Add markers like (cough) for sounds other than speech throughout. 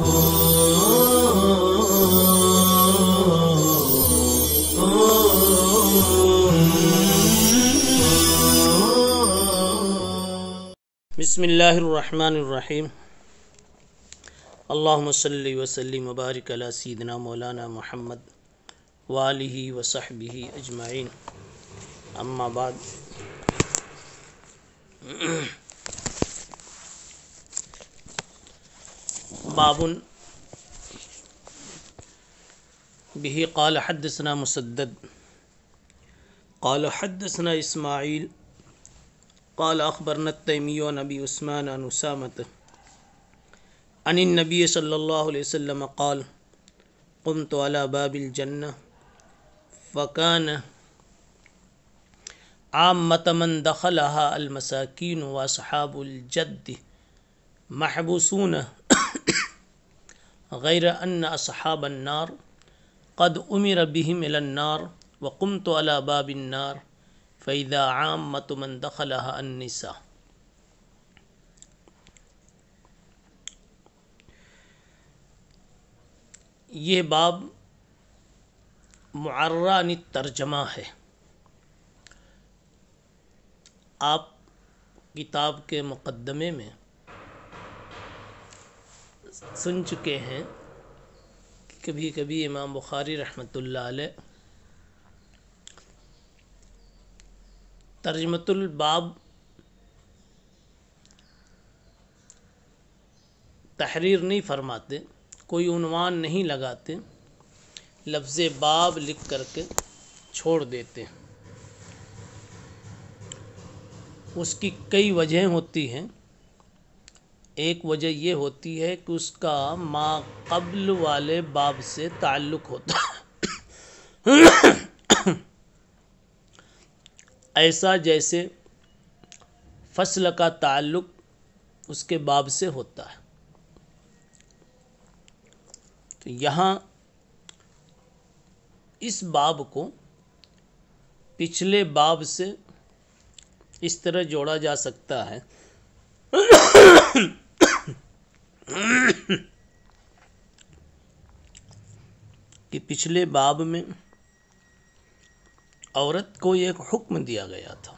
बसमीम अल्लामसली वसली मुबारक अला सीदना मौलाना मोहम्मद वाली वसहबी अजमाइन अम्माबाद बाबन به قال حدثنا مسدد قال حدثنا إسماعيل قال أخبرنا التيمي عن أبي عثمان عن أسامة عن النبي صلى الله عليه وسلم قال قمت على باب الجنة فكان عامة من دخلها المساكين وأصحاب الجد محبوسون गैर अन असहाबन्नार कद उमिर बिहिम इलन्नार वकुम तो अला बाबिन्नार फ़ैदा आम मतमन दखला अन्निसा ये बाब मारा तर्जमा है आप किताब के मुक़दमे में सुन चुके हैं कि कभी कभी इमाम बुखारी रहमतुल्लाह बाब तहरीर नहीं फरमाते कोई उनवान नहीं लगाते लफ्ज़ बाब लिख करके छोड़ देते हैं उसकी कई वजह होती हैं एक वजह यह होती है कि उसका माँ कबल वाले बाब से ताल्लुक़ होता है ऐसा जैसे फसल का ताल्लुक उसके बाब से होता है तो यहाँ इस बाब को पिछले बाब से इस तरह जोड़ा जा सकता है कि पिछले बाब में औरत को एक हुक्म दिया गया था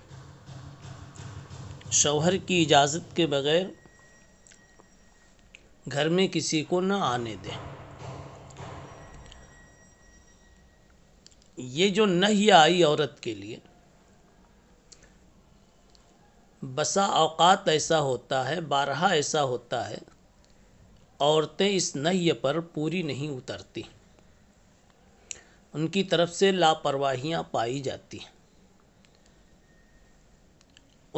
शौहर की इजाज़त के बगैर घर में किसी को ना आने दें ये जो नहीं आई औरत के लिए बसा अवकात ऐसा होता है बारहा ऐसा होता है औरतें इस नह्य पर पूरी नहीं उतरती उनकी तरफ से लापरवाहियाँ पाई जाती हैं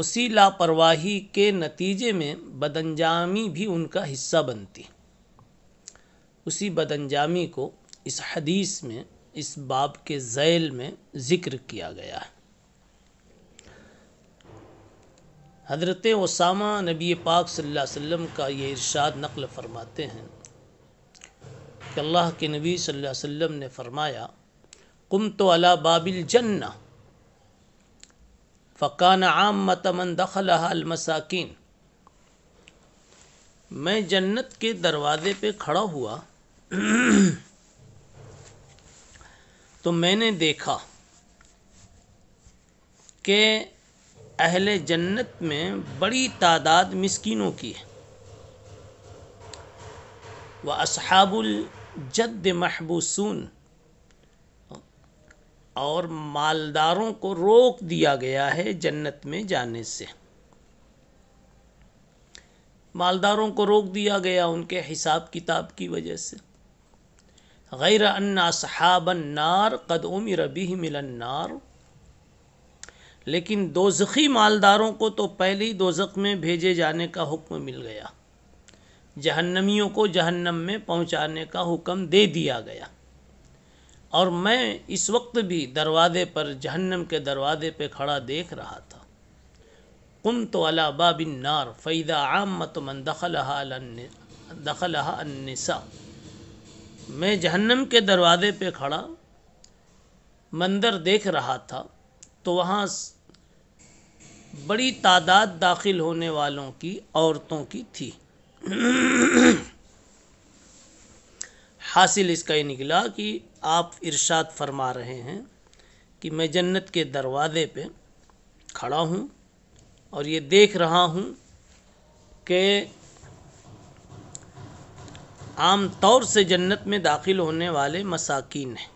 उसी लापरवाही के नतीजे में बदनजामी भी उनका हिस्सा बनती उसी बदनजामी को इस हदीस में इस बाब के ज़ैल में ज़िक्र किया गया है हज़रत उसामा नबी पाक सल्लल्लाहु अलैहि वसल्लम का ये इरशाद नकल फरमाते हैं कि अल्लाह के नबी सल्लल्लाहु अलैहि वसल्लम ने फरमाया कुम तो अला बाबिल जन्ना फ़कान आम मतमन दखल मसाकिन मैं जन्नत के दरवाज़े पे खड़ा हुआ तो मैंने देखा कि अहल जन्नत में बड़ी तादाद मस्किनों की है व असहाबुल जद महबूसून और मालदारों को रोक दिया गया है जन्नत में जाने से मालदारों को रोक दिया गया उनके हिसाब किताब की वजह से गैर अन्ना सहाबन नार कदमी रबी मिलन्नार लेकिन दोजखी मालदारों को तो पहले ही दोजख में भेजे जाने का हुक्म मिल गया जहन्नमियों को जहन्नम में पहुंचाने का हुक्म दे दिया गया और मैं इस वक्त भी दरवाज़े पर जहन्नम के दरवाज़े पे खड़ा देख रहा था कुम तो अला बाबिन नार फ़ैदा आम मतमन दखल दखल अन्निसा मैं जहन्नम के दरवाज़े पे खड़ा मंदिर देख रहा था तो वहाँ बड़ी तादाद दाखिल होने वालों की औरतों की थी हासिल इसका ये निकला कि आप इरशाद फरमा रहे हैं कि मैं जन्नत के दरवाज़े पे खड़ा हूँ और ये देख रहा हूँ कि आम तौर से जन्नत में दाखिल होने वाले मसाकिन हैं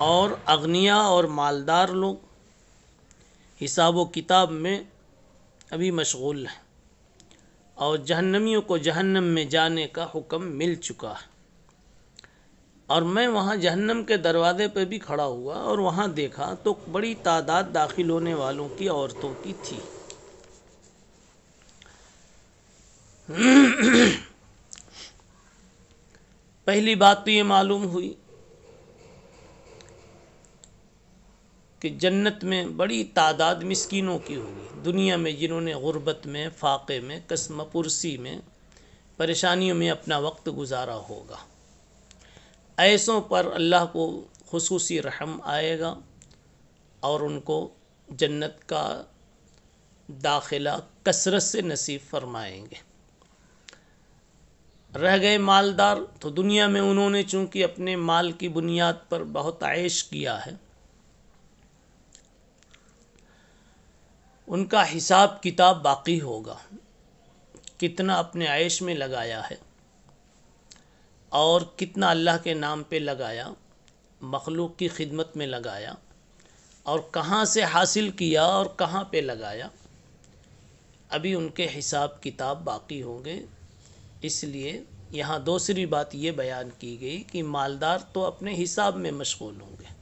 और अगनिया और मालदार लोग हिसाब व किताब में अभी मशगूल हैं और जहन्नमियों को जहन्नम में जाने का हुक्म मिल चुका है और मैं वहाँ जहन्नम के दरवाज़े पर भी खड़ा हुआ और वहाँ देखा तो बड़ी तादाद दाखिल होने वालों की औरतों की थी (clears throat) पहली बात तो ये मालूम हुई कि जन्नत में बड़ी तादाद मस्किनों की होगी दुनिया में जिन्होंने ग़ुरबत में फ़ाक़े में पुरसी में परेशानियों में अपना वक्त गुजारा होगा ऐसों पर अल्लाह को खसूसी रहम आएगा और उनको जन्नत का दाखिला कसरत से नसीब फरमाएंगे रह गए मालदार तो दुनिया में उन्होंने चूँकि अपने माल की बुनियाद पर बहुत आयश किया है उनका हिसाब किताब बाकी होगा कितना अपने आयश में लगाया है और कितना अल्लाह के नाम पे लगाया मखलूक की खिदमत में लगाया और कहाँ से हासिल किया और कहाँ पे लगाया अभी उनके हिसाब किताब बाकी होंगे इसलिए यहाँ दूसरी बात ये बयान की गई कि मालदार तो अपने हिसाब में मशगूल होंगे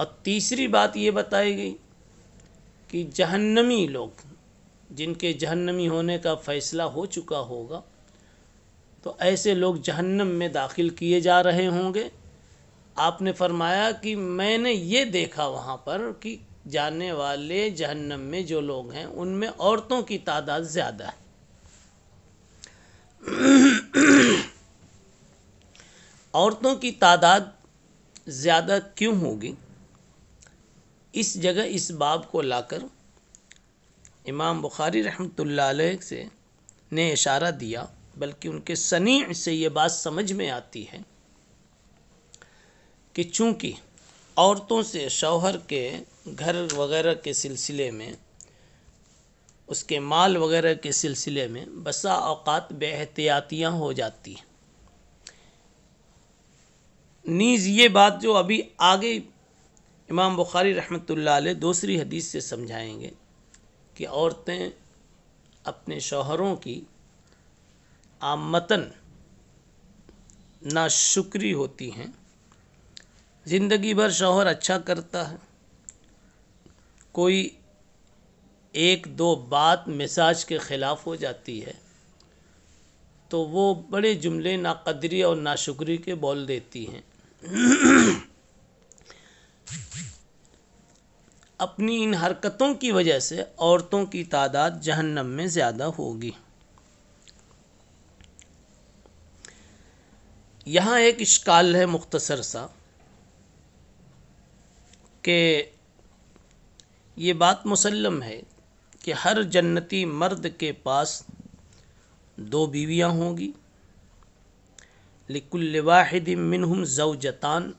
और तीसरी बात ये बताई गई कि जहन्नमी लोग जिनके जहन्नमी होने का फ़ैसला हो चुका होगा तो ऐसे लोग जहन्नम में दाखिल किए जा रहे होंगे आपने फरमाया कि मैंने ये देखा वहाँ पर कि जाने वाले जहन्नम में जो लोग हैं उनमें औरतों की तादाद ज़्यादा है औरतों की तादाद ज़्यादा क्यों होगी इस जगह इस बाब को लाकर इमाम बुखारी रहमत से ने इशारा दिया बल्कि उनके सनी से ये बात समझ में आती है कि चूँकि औरतों से शौहर के घर वगैरह के सिलसिले में उसके माल वगैरह के सिलसिले में बसा अवकात बेहतियातियाँ हो जाती हैं नीज़ ये बात जो अभी आगे इमाम बुखारी रहमतुल्लाह अलैह दूसरी हदीस से समझाएंगे कि औरतें अपने शौहरों की आमतन नाशुक्री होती हैं ज़िंदगी भर शोहर अच्छा करता है कोई एक दो बात मिजाज के ख़िलाफ़ हो जाती है तो वो बड़े जुमले नाकदरी और नाशुक्री के बोल देती हैं अपनी इन हरकतों की वजह से औरतों की तादाद जहन्नम में ज्यादा होगी यहाँ एक इश्काल है मुख्तसर सा कि ये बात मुसलम है कि हर जन्नती मर्द के पास दो बीवियाँ होंगी लिकुल वाहिद जऊ जतान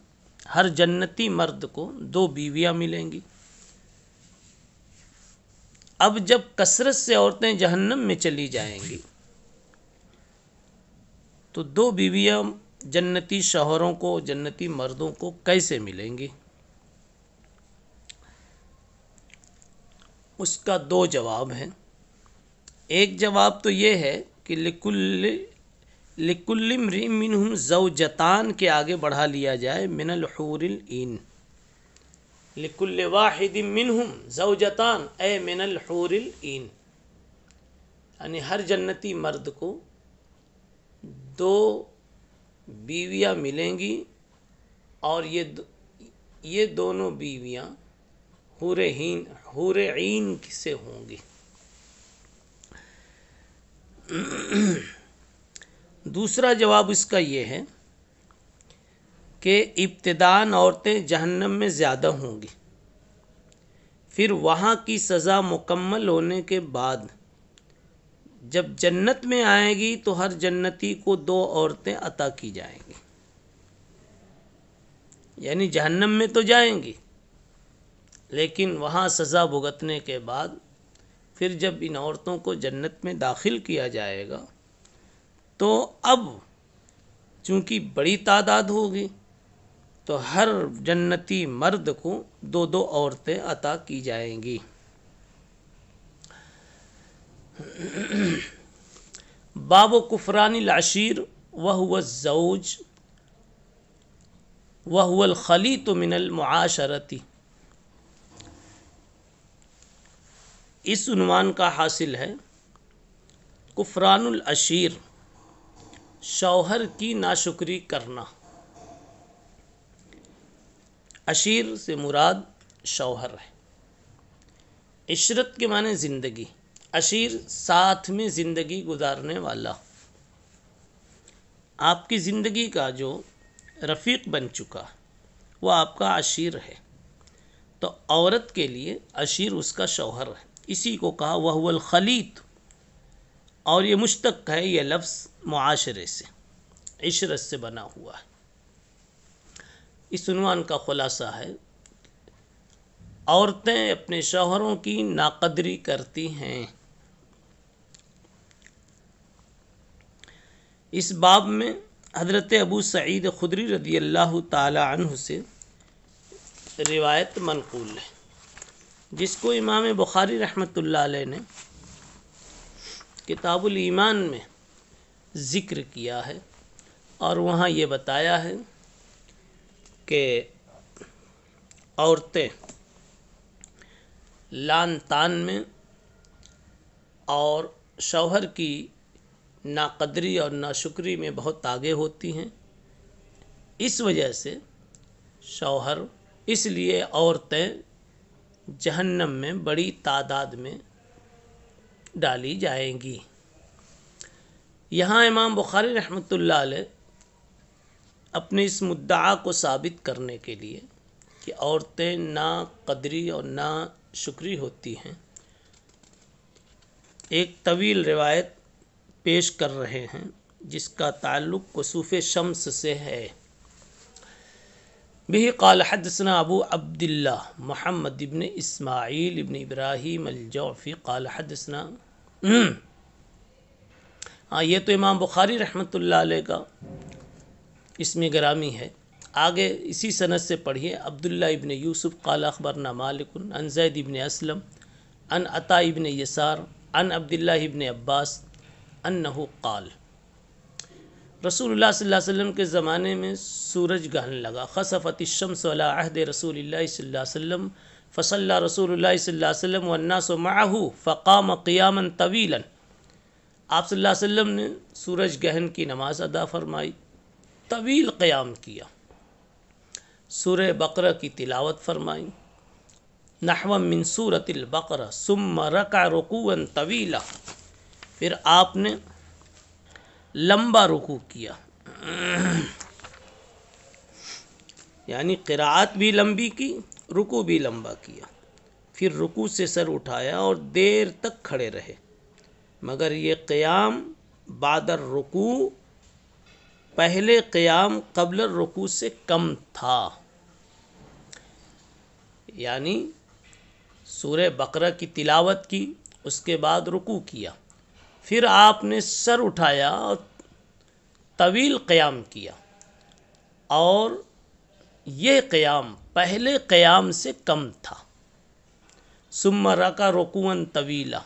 हर जन्नती मर्द को दो बीवियां मिलेंगी अब जब कसरत से औरतें जहन्नम में चली जाएंगी तो दो बीवियां जन्नती शहरों को जन्नती मर्दों को कैसे मिलेंगी उसका दो जवाब हैं एक जवाब तो ये है कि लिकुल लिकुल्लिम हम जौजतान के आगे बढ़ा लिया जाए मिनल हूरिल इन लिकुल्ल वाहिद मिन हम जौजतान ए मिनल हूरिल इन यानी हर जन्नती मर्द को दो बीवियाँ मिलेंगी और ये दो, ये दोनों बीवियाँ हूर हीन हूर ईन से होंगी (clears throat) दूसरा जवाब इसका ये है कि इब्तदान औरतें जहन्नम में ज़्यादा होंगी फिर वहाँ की सज़ा मुकम्मल होने के बाद जब जन्नत में आएगी तो हर जन्नती को दो औरतें अता की जाएंगी यानी जहन्नम में तो जाएंगी लेकिन वहाँ सज़ा भुगतने के बाद फिर जब इन औरतों को जन्नत में दाखिल किया जाएगा तो अब चूंकि बड़ी तादाद होगी तो हर जन्नती मर्द को दो दो औरतें अता की जाएंगी बाब कुफरानी लाशीर वह हुआ जौज वह हुआ खली तो मिनल मुआशरती इस का हासिल है कुफरानुल अशीर शौहर की नाशुक्री करना अशीर से मुराद शौहर है इशरत के माने ज़िंदगी अशीर साथ में ज़िंदगी गुजारने वाला आपकी ज़िंदगी का जो रफ़ीक बन चुका वो आपका अशीर है तो औरत के लिए अशीर उसका शौहर है इसी को कहा वह वल खलीत और ये मुश्तक है ये लफ्ज़ माशरे से इशरत से बना हुआ है इस उनवान का ख़ुलासा है औरतें अपने शोहरों की नाकदरी करती हैं इस बाब में हज़रत अबू सईद खुदरी रदी अल्लाह तह से रिवायत मनकूल है जिसको इमाम बुखारी रहमत ने किताबुल ईमान में ज़िक्र किया है और वहाँ ये बताया है कि औरतें लान तान में और शौहर की नाकदरी और नाशुक्री में बहुत आगे होती हैं इस वजह से शौहर इसलिए औरतें जहन्नम में बड़ी तादाद में डाली जाएंगी यहाँ इमाम बुखारी रहमत अपने इस मुद्दा को साबित करने के लिए कि औरतें ना कदरी और ना शुक्री होती हैं एक तवील रिवायत पेश कर रहे हैं जिसका ताल्लुक़ कसूफ़ शम्स से है बिही काल हदसना अबू अब्दुल्ला महमद इबन इसमाइल इबन इब्राहिम अलजौफ़ी काल हदसना हम्म। हाँ ये तो इमाम बुखारी रहमत का इसमें ग्रामी है आगे इसी सनत से पढ़िए अब्दुल्ला इबन यूसुफ काल अखबरना मालिकन अन जैद इबन असलम अन अता इबन यसार अन अब्दुल्ला इबन अब्बास अनहू काल रसूल सल्लम के ज़माने में सूरज गहन लगा खसफ़तिशम्स अहद रसूल वसम फ़सल रसूल वसम वन्नासमाहू फ़काम क़ियामन तवीलन आप वसम ने सूरज गहन की नमाज अदा फरमाई तवील क़याम किया सुर बकर की तिलावत फरमाई नहव मिनसूरतिल बकर सुम रका तवीला फिर आपने लंबा रुकू किया यानी किरात भी लंबी की रुकू भी लंबा किया फिर रुकू से सर उठाया और देर तक खड़े रहे मगर ये क़याम बादर रुकू पहले क़याम कबल रुकू से कम था यानी सूर्य बकरा की तिलावत की उसके बाद रुकू किया फिर आपने सर उठाया और तवील क़याम किया और यह क़याम पहले क़याम से कम था सुम रका रुकून तवीला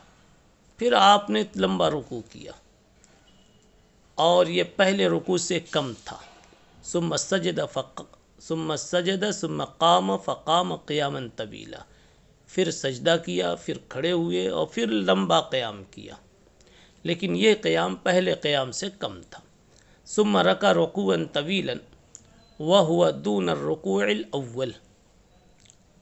फिर आपने लंबा रुकू किया और ये पहले रुकू से कम था सुम सजद फ़क सुम सजद सुम काम फ़काम क़यामन तवीला फिर सजदा किया फिर खड़े हुए और फिर लंबा क़याम किया लेकिन ये क़्याम पहले क़्याम से कम था सुम रका रकून तवीलन वह हुआ दून रकूल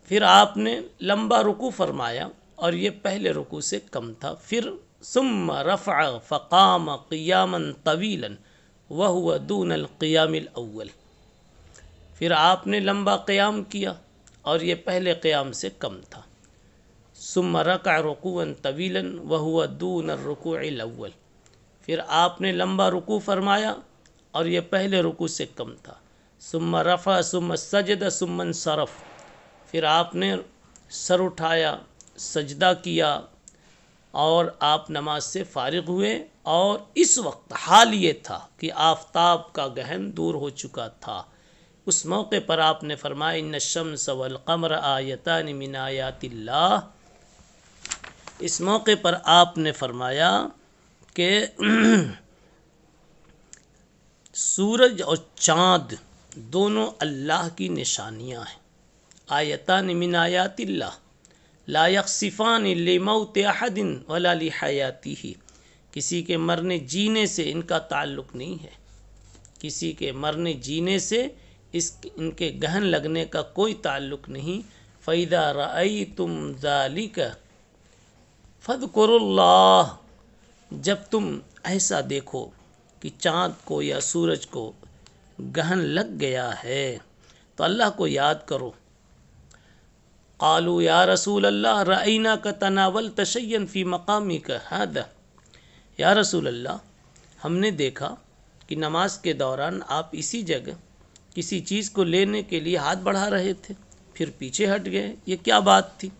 फिर आपने लंबा रुकू फरमाया और ये पहले रुकू से कम था फिर सुम रफ़ा फ़काम क़ियामन तवीलन वह हुआ दून अलक़ियामल फिर आपने लंबा क़याम किया और ये पहले क़याम से कम था सुम रक़ा रुकून तवीलन व हुआ दून रुकूल फिर आपने लंबा रुकू फरमाया और यह पहले रुकू से कम था सुम रफ़ा सुम सजद सुमन सरफ़ फिर आपने सर उठाया सजदा किया और आप नमाज से फारिग हुए और इस वक्त हाल ये था कि आफ्ताब का गहन दूर हो चुका था उस मौके पर आपने फरमाया नशम सवल कमर आयता मिनायातिल्ला इस मौके पर आपने फरमाया कि सूरज और चाँद दोनों अल्लाह की निशानियाँ हैं आयता मिन आयातिल्ला लायक सिफ़ान लमौत अहदिन वला लिहायाती ही किसी के मरने जीने से इनका ताल्लुक नहीं है किसी के मरने जीने से इस इनके गहन लगने का कोई ताल्लुक नहीं फ़ैदा रई तुम का फ़दकुरुल्लाह जब तुम ऐसा देखो कि चाँद को या सूरज को गहन लग गया है तो अल्लाह को याद करो कालू या रसूल अल्लाह रईना का तनावल तशयन फ़ी मकामी का हद या रसूल अल्लाह हमने देखा कि नमाज के दौरान आप इसी जगह किसी चीज़ को लेने के लिए हाथ बढ़ा रहे थे फिर पीछे हट गए ये क्या बात थी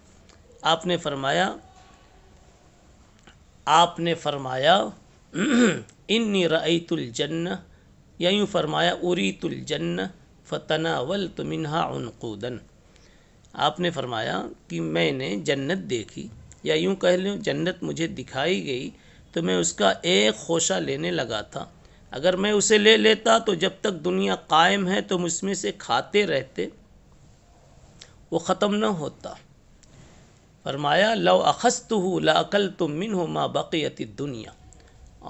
आपने फरमाया आपने फरमाया (clears throat) इन्नी रईतुलजन्न या यूँ फरमाया उरीतुलजन्न फ़तना वल तुमिनहा उनकूदन आपने फरमाया कि मैंने जन्नत देखी या यूँ कह लूँ जन्नत मुझे दिखाई गई तो मैं उसका एक खोशा लेने लगा था अगर मैं उसे ले लेता तो जब तक दुनिया कायम है तो मुझमें से खाते रहते वो ख़त्म न होता फरमाया लव अखस्त हो लक़ल तुम मिन हो माँ बाकी दुनिया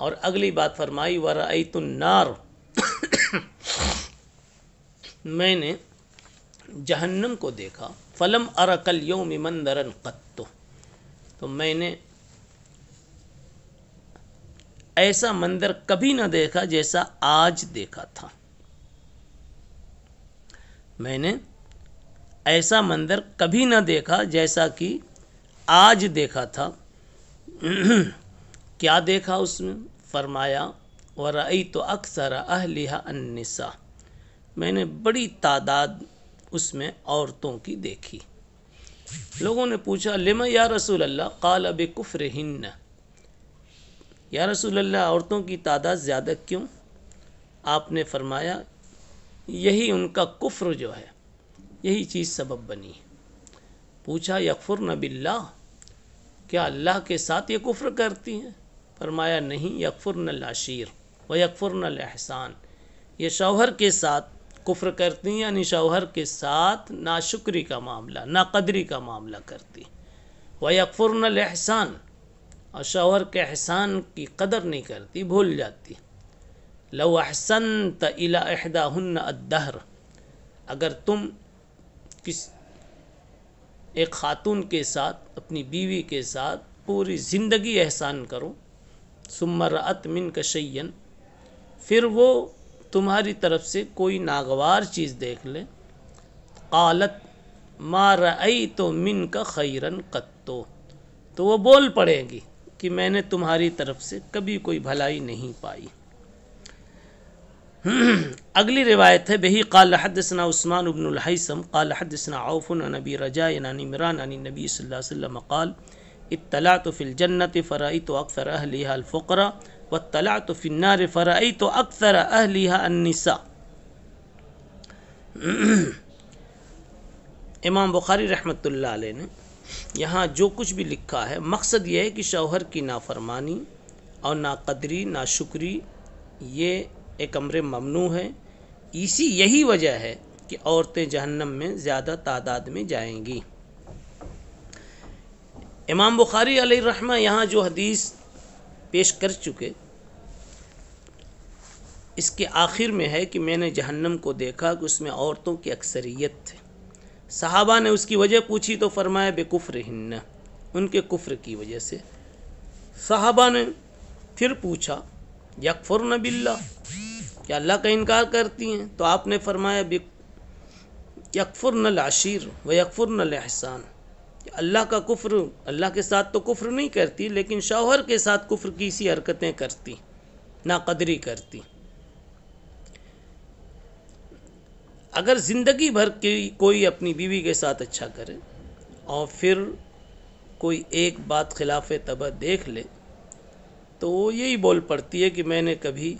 और अगली बात फरमाई वरई नार (coughs) मैंने जहन्नम को देखा फ़लम अरकल योम मंदरन कत्तो तो मैंने ऐसा मंदिर कभी ना देखा जैसा आज देखा था मैंने ऐसा मंदिर कभी ना देखा जैसा कि आज देखा था (clears throat) क्या देखा उसमें फरमाया आई तो अक्सर अहलिहा अनसा मैंने बड़ी तादाद उसमें औरतों की देखी लोगों ने पूछा लिमा या रसूल अल्लाह काल अब कुफ़र हिन्न या रसूल अल्लाह औरतों की तादाद ज़्यादा क्यों आपने फरमाया यही उनका कुफ्र जो है यही चीज़ सबब बनी पूछा यकफुर नबिल्ला क्या अल्लाह के साथ ये कुफ्र करती हैं फरमाया नहीं यकफुर लाशिर व यकफुर लहसान ये शौहर के साथ कुफ्र करती हैं यानी शौहर के साथ नाशुक्री का मामला नाकदरी का मामला करती व यकफुर नलहसान और शौहर के एहसान की कदर नहीं करती भूल जाती लव अहसन तला अहदा अदहर अगर तुम किस एक ख़ातून के साथ अपनी बीवी के साथ पूरी ज़िंदगी एहसान करो सुमर अतमिन कशैन फिर वो तुम्हारी तरफ से कोई नागवार चीज़ देख ले कालत मा रई तो मिन का खैरन कत्तो तो वो बोल पड़ेगी कि मैंने तुम्हारी तरफ से कभी कोई भलाई नहीं पाई (clears throat) अगली रिवायत है बही काल हदसना उस्मान अबनसम काल हदसना औफन नबी रजा नमीमरान अनी नबी वसम काल इतला तो फिल जन्नत फ़राई तो अक्सर अहलिहा अलफ़रा व तला तो फिन्नार फ़रा तो अक्सर अहलिहा अन्निसा (clears throat) इमाम बुखारी रहमतुल्लाह अलैह ने यहाँ जो कुछ भी लिखा है मकसद ये है कि शौहर की नाफरमानी और ना कदरी ना शिक्री ये एक कमरे ममनू हैं इसी यही वजह है कि औरतें जहन्नम में ज़्यादा तादाद में जाएंगी इमाम बुखारी रहमा यहाँ जो हदीस पेश कर चुके इसके आखिर में है कि मैंने जहन्नम को देखा कि उसमें औरतों की अक्सरियत थी साहबा ने उसकी वजह पूछी तो फरमाया बेकुफ़्र हिन्ना उनके कुफ़्र की वजह से साहबा ने फिर पूछा यकफुर नबिल्ला क्या अल्लाह का इनकार करती हैं तो आपने फरमाया यकफुर नल आशीर व यकफुर नल एहसान अल्लाह का कुफ्र अल्लाह के साथ तो कुफ्र नहीं करती लेकिन शौहर के साथ कुफ्र की सी हरकतें करती नाकदरी करती अगर ज़िंदगी भर की कोई अपनी बीवी के साथ अच्छा करे और फिर कोई एक बात खिलाफ तबह देख ले तो वो यही बोल पड़ती है कि मैंने कभी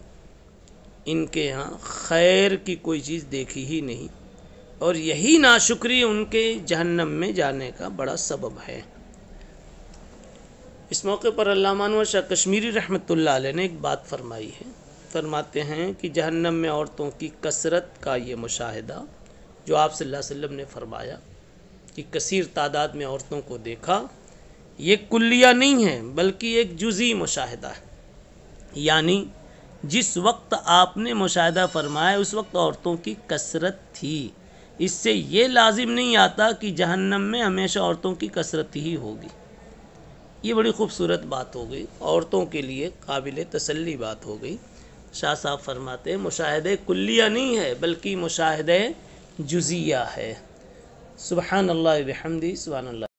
इनके यहाँ खैर की कोई चीज़ देखी ही नहीं और यही नाशुक्री उनके जहन्नम में जाने का बड़ा सबब है इस मौके पर शाह कश्मीरी रहमत ने एक बात फरमाई है फरमाते हैं कि जहन्नम में औरतों की कसरत का ये मुशाहिदा जो आप सल्लल्लाहु अलैहि वसल्लम ने फरमाया कि कसीर तादाद में औरतों को देखा ये कुलिया नहीं है बल्कि एक जुजी मुशाहिदा है यानी जिस वक्त आपने मुशाहिदा फरमाया उस वक्त औरतों की कसरत थी इससे ये लाजिम नहीं आता कि जहन्नम में हमेशा औरतों की कसरत ही होगी ये बड़ी खूबसूरत बात हो गई औरतों के लिए काबिल तसल्ली बात हो गई शाह साहब फरमाते हैं मुशाहद नहीं है बल्कि मुशाहद जुजिया है सुबहानल्ला हमदी सुबहानल्ला